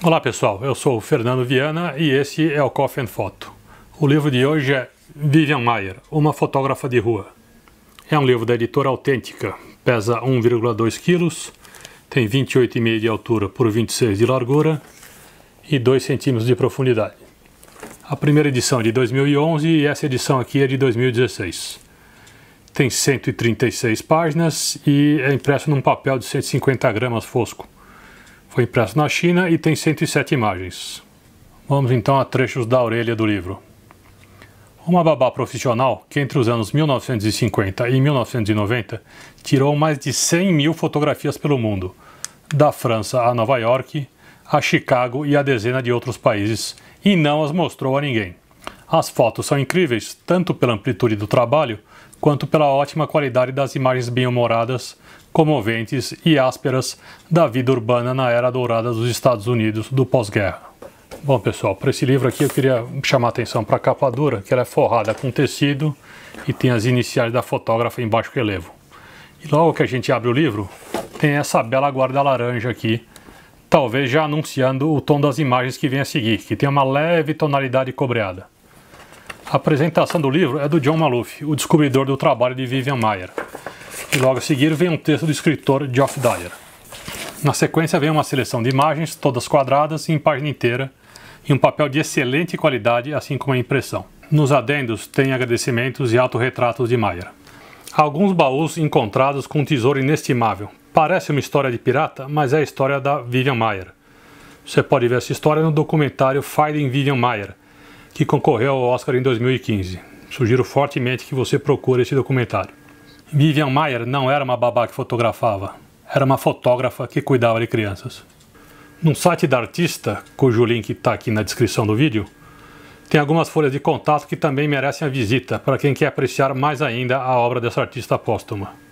Olá pessoal, eu sou o Fernando Viana e esse é o Coffee and Photo. O livro de hoje é Vivian Maier, uma fotógrafa de rua. É um livro da editora autêntica, pesa 1,2 kg, tem 28,5 de altura por 26 de largura e 2 cm de profundidade. A primeira edição é de 2011 e essa edição aqui é de 2016. Tem 136 páginas e é impresso num papel de 150 gramas fosco. Foi impresso na China e tem 107 imagens. Vamos então a trechos da orelha do livro. Uma babá profissional que entre os anos 1950 e 1990 tirou mais de 100 mil fotografias pelo mundo, da França a Nova York, a Chicago e a dezena de outros países, e não as mostrou a ninguém. As fotos são incríveis tanto pela amplitude do trabalho quanto pela ótima qualidade das imagens bem-humoradas, comoventes e ásperas da vida urbana na era dourada dos Estados Unidos do pós-guerra. Bom, pessoal, para esse livro aqui eu queria chamar a atenção para a capa dura, que ela é forrada com tecido e tem as iniciais da fotógrafa em baixo relevo. E logo que a gente abre o livro, tem essa bela guarda laranja aqui, talvez já anunciando o tom das imagens que vem a seguir, que tem uma leve tonalidade cobreada. A apresentação do livro é do John Maloof, o descobridor do trabalho de Vivian Mayer. E logo a seguir vem um texto do escritor Geoff Dyer. Na sequência vem uma seleção de imagens, todas quadradas e em página inteira, e um papel de excelente qualidade, assim como a impressão. Nos adendos tem agradecimentos e autorretratos de Mayer. Alguns baús encontrados com um tesouro inestimável. Parece uma história de pirata, mas é a história da Vivian Mayer. Você pode ver essa história no documentário Finding Vivian Mayer que concorreu ao Oscar em 2015. Sugiro fortemente que você procure esse documentário. Vivian Mayer não era uma babá que fotografava, era uma fotógrafa que cuidava de crianças. Num site da artista, cujo link está aqui na descrição do vídeo, tem algumas folhas de contato que também merecem a visita para quem quer apreciar mais ainda a obra dessa artista póstuma.